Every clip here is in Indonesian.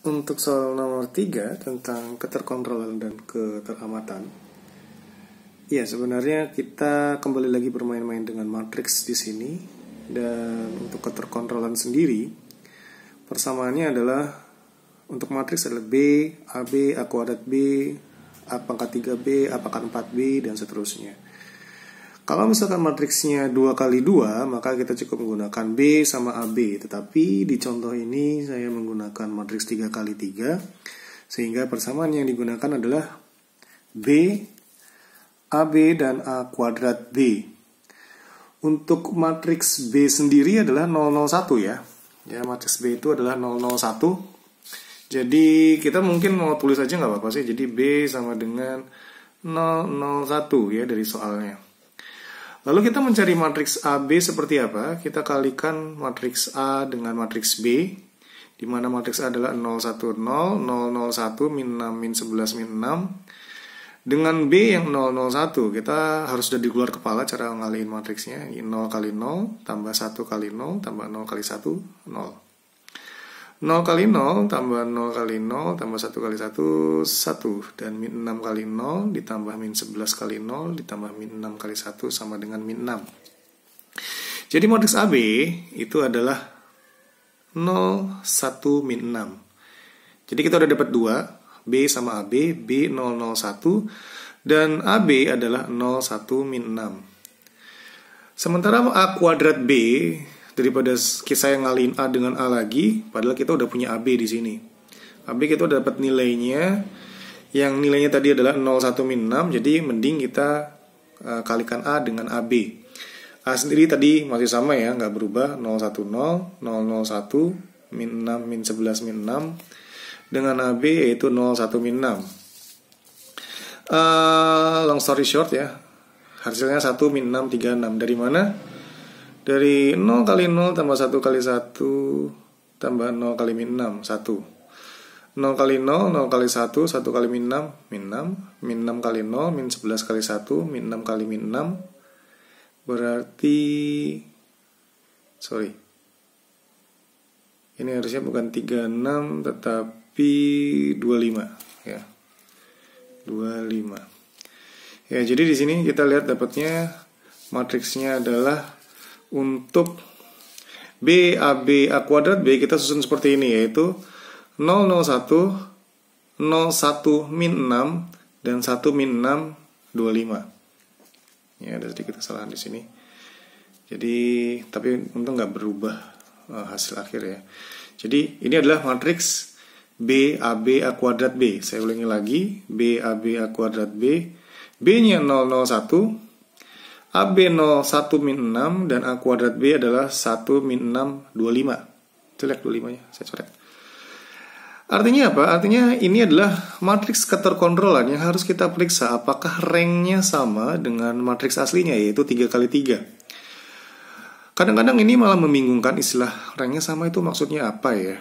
Untuk soal nomor 3 tentang keterkontrolan dan keteramatan Ya sebenarnya kita kembali lagi bermain-main dengan matriks di sini Dan untuk keterkontrolan sendiri Persamaannya adalah Untuk matriks adalah B, AB, A kuadrat B, A pangkat 3B, A pangkat 4B, dan seterusnya kalau misalkan matriksnya 2 kali 2, maka kita cukup menggunakan B sama AB. Tetapi di contoh ini saya menggunakan matriks 3 kali 3, sehingga persamaan yang digunakan adalah B, AB, dan A kuadrat B. Untuk matriks B sendiri adalah 001 ya. Ya, matriks B itu adalah 001. Jadi kita mungkin mau tulis aja nggak apa-apa sih. Jadi B sama dengan 001 ya dari soalnya. Lalu kita mencari matriks AB seperti apa? Kita kalikan matriks A dengan matriks B, di mana matriks A adalah 0, 1, 0, 0, 0, 1, min 6, min 11, min 6. Dengan B yang 0, 0, 1, kita harus sudah digular kepala cara ngalihin matriksnya. 0 kali 0, tambah 1 kali 0, tambah 0 kali 1, 0. 0 kali 0 tambah 0 kali 0 tambah 1 kali 1, 1. Dan min 6 kali 0 ditambah min 11 kali 0 ditambah min 6 kali 1 sama dengan min 6. Jadi modus AB itu adalah 0, 1, min 6. Jadi kita udah dapat 2, B sama AB, B 0, 0, 1, dan AB adalah 0, 1, min 6. Sementara A kuadrat B daripada kita yang ngalin A dengan A lagi padahal kita udah punya AB di sini AB kita udah dapat nilainya yang nilainya tadi adalah 0, 1, min 6 jadi mending kita uh, kalikan A dengan AB A sendiri tadi masih sama ya nggak berubah 0, 1, 0, 0, 0, 1 min 6, min 11, min 6 dengan AB yaitu 0, 1, min 6 uh, e, long story short ya hasilnya 1, min 6, 3, 6 dari mana? Dari 0 kali 0 tambah 1 kali 1 tambah 0 kali min 6, 1. 0 kali 0, 0 kali 1, 1 kali min 6, min 6. Min 6 kali 0, min 11 kali 1, min 6 kali min 6. Berarti... Sorry. Ini harusnya bukan 36, tetapi 25. Ya. 25. Ya, jadi di sini kita lihat dapatnya matriksnya adalah untuk B AB A kuadrat B kita susun seperti ini yaitu 001 01 min 6 dan 1 min 6 25 ya ada sedikit kesalahan di sini jadi tapi untung nggak berubah eh, hasil akhir ya jadi ini adalah matriks B A B A kuadrat B saya ulangi lagi B A B A kuadrat B B nya 001 AB0 1 min 6 dan A kuadrat B adalah 1 min 6 25. Jelek 25 nya, saya coret. Artinya apa? Artinya ini adalah matriks keterkontrolan yang harus kita periksa apakah ranknya sama dengan matriks aslinya yaitu 3 kali 3. Kadang-kadang ini malah membingungkan istilah ranknya sama itu maksudnya apa ya?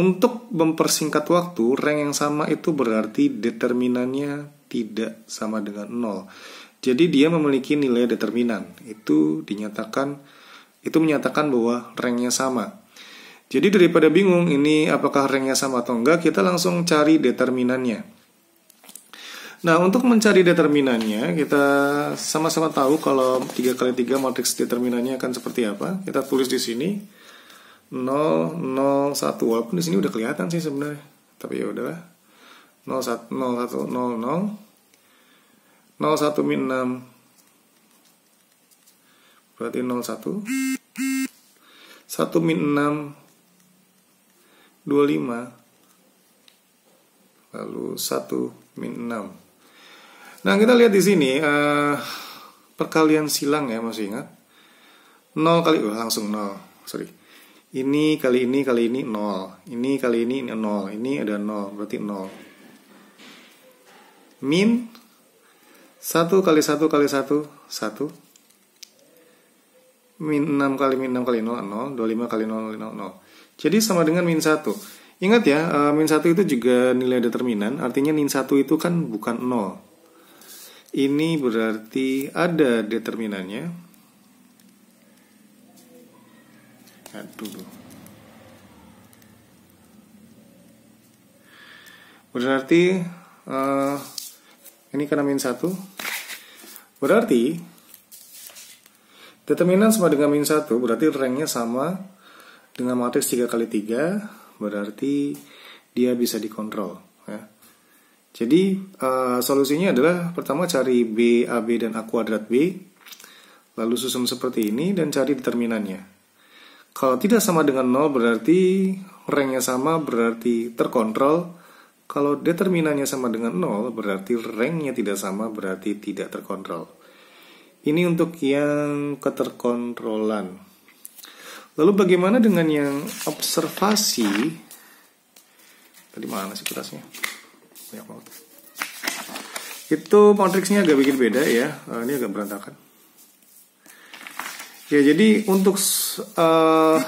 Untuk mempersingkat waktu, rank yang sama itu berarti determinannya tidak sama dengan 0. Jadi dia memiliki nilai determinan. Itu dinyatakan itu menyatakan bahwa ranknya sama. Jadi daripada bingung ini apakah ranknya sama atau enggak, kita langsung cari determinannya. Nah, untuk mencari determinannya, kita sama-sama tahu kalau 3 kali 3 matriks determinannya akan seperti apa. Kita tulis di sini 0, 0, 1. Walaupun di sini udah kelihatan sih sebenarnya. Tapi ya udahlah. 0, 1, 0, 1, 0, 0. 01 min 6 berarti 01 1 min 6 25 lalu 1 min 6 nah kita lihat di sini uh, perkalian silang ya masih ingat 0 kali oh, langsung 0 sorry ini kali ini kali ini 0 ini kali ini 0 ini ada 0 berarti 0 min 1 kali 1 kali 1, 1. Min 6 kali min 6 kali 0, 0. 25 kali 0, 0, 0. Jadi sama dengan min 1. Ingat ya, eh, min 1 itu juga nilai determinan, artinya min 1 itu kan bukan 0. Ini berarti ada determinannya. Aduh. Berarti uh, ini karena min 1 Berarti determinan sama dengan min 1 berarti ranknya sama dengan matriks 3 kali 3 berarti dia bisa dikontrol ya. Jadi uh, solusinya adalah pertama cari B, A B dan A kuadrat B lalu susun seperti ini dan cari determinannya. Kalau tidak sama dengan 0 berarti ranknya sama berarti terkontrol kalau determinannya sama dengan 0, berarti ranknya tidak sama, berarti tidak terkontrol. Ini untuk yang keterkontrolan. Lalu bagaimana dengan yang observasi? Tadi mana sih kertasnya? Banyak banget. Itu matriksnya agak bikin beda ya. Eh, ini agak berantakan. Ya, jadi untuk uh,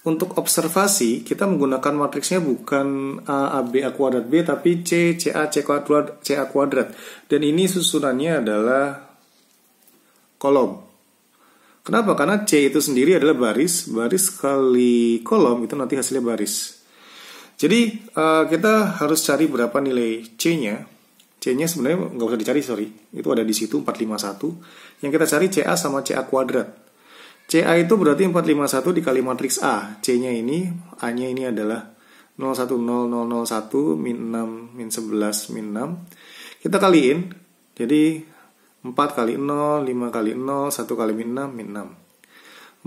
untuk observasi kita menggunakan matriksnya bukan A, A, B, A kuadrat B tapi C, C, A, C kuadrat, C, A kuadrat. Dan ini susunannya adalah kolom. Kenapa? Karena C itu sendiri adalah baris, baris kali kolom itu nanti hasilnya baris. Jadi uh, kita harus cari berapa nilai C-nya. C-nya sebenarnya nggak usah dicari, sorry. Itu ada di situ 451. Yang kita cari CA sama CA kuadrat. CA itu berarti 451 dikali matriks A. C-nya ini, A-nya ini adalah 010001 min 6 min 11 min 6. Kita kaliin. Jadi 4 kali 0, 5 kali 0, 1 kali min 6 min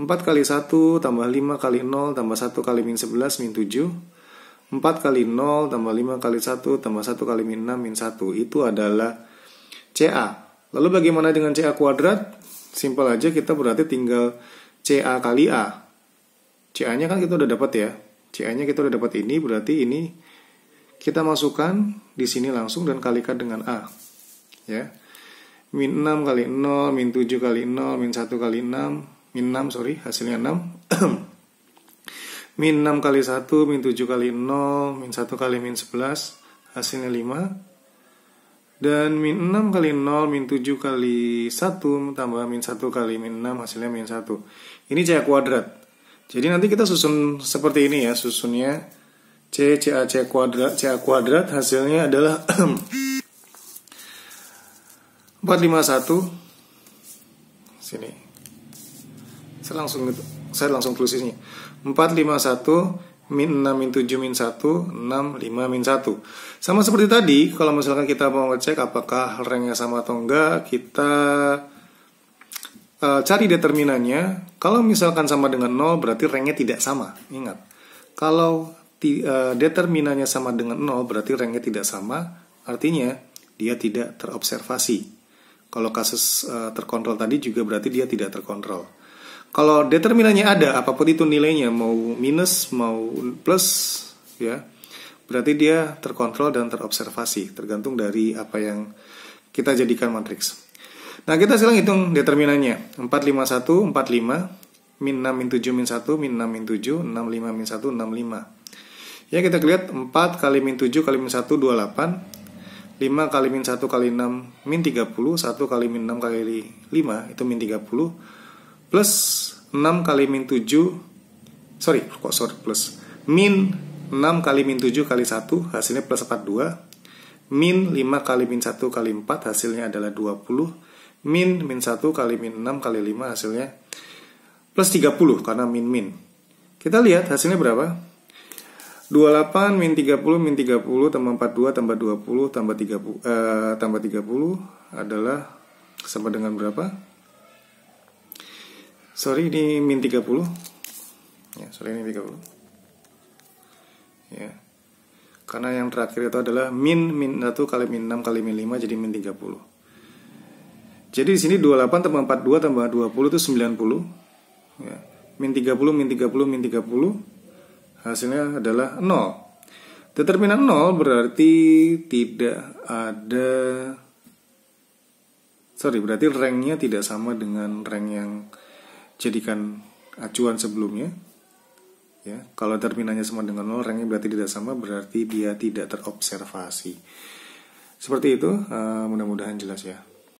6. 4 kali 1 tambah 5 kali 0 tambah 1 kali min 11 min 7. 4 kali 0 tambah 5 kali 1 tambah 1 kali min 6 min 1. Itu adalah CA. Lalu bagaimana dengan CA kuadrat? simple aja kita berarti tinggal CA kali A. CA-nya kan kita udah dapat ya. CA-nya kita udah dapat ini, berarti ini kita masukkan di sini langsung dan kalikan dengan A. Ya. Min 6 kali 0, min 7 kali 0, min 1 kali 6, min 6, sorry, hasilnya 6. min 6 kali 1, min 7 kali 0, min 1 kali min 11, hasilnya 5. Dan min 6 kali 0, min 7 kali 1, tambah min 1 kali min 6, hasilnya min 1. Ini C kuadrat. Jadi nanti kita susun seperti ini ya, susunnya C, C, A, C kuadrat, C, A kuadrat, hasilnya adalah 451 sini saya langsung saya langsung tulis ini 451 min 6 min 7 min 1, 6, 5 min 1. Sama seperti tadi, kalau misalkan kita mau ngecek apakah ranknya sama atau enggak, kita uh, cari determinannya. Kalau misalkan sama dengan 0, berarti ranknya tidak sama. Ingat, kalau uh, determinannya sama dengan 0, berarti ranknya tidak sama, artinya dia tidak terobservasi. Kalau kasus uh, terkontrol tadi juga berarti dia tidak terkontrol kalau determinannya ada apapun itu nilainya mau minus mau plus ya berarti dia terkontrol dan terobservasi tergantung dari apa yang kita jadikan matriks nah kita silang hitung determinannya 451 45 min 6 min 7 min 1 min 6 min 7 65 min 1 65 ya kita lihat 4 kali min 7 kali min 1 28 5 kali min 1 kali 6 min 30 1 kali min 6 kali 5 itu min 30 plus 6 kali min 7 sorry kok sorry plus min 6 kali min 7 kali 1 hasilnya plus 42 min 5 kali min 1 kali 4 hasilnya adalah 20 min min 1 kali min 6 kali 5 hasilnya plus 30 karena min min kita lihat hasilnya berapa 28 min 30 min 30 tambah 42 tambah 20 tambah 30 eh, tambah 30 adalah sama dengan berapa sorry ini min 30 ya sorry ini 30 ya karena yang terakhir itu adalah min min 1 kali min 6 kali min 5 jadi min 30 jadi di sini 28 tambah 42 tambah 20 itu 90 ya. min 30 min 30 min 30 hasilnya adalah 0 determinan 0 berarti tidak ada sorry berarti ranknya tidak sama dengan rank yang jadikan acuan sebelumnya. Ya, kalau terminanya sama dengan nol, rangnya berarti tidak sama, berarti dia tidak terobservasi. Seperti itu, uh, mudah-mudahan jelas ya.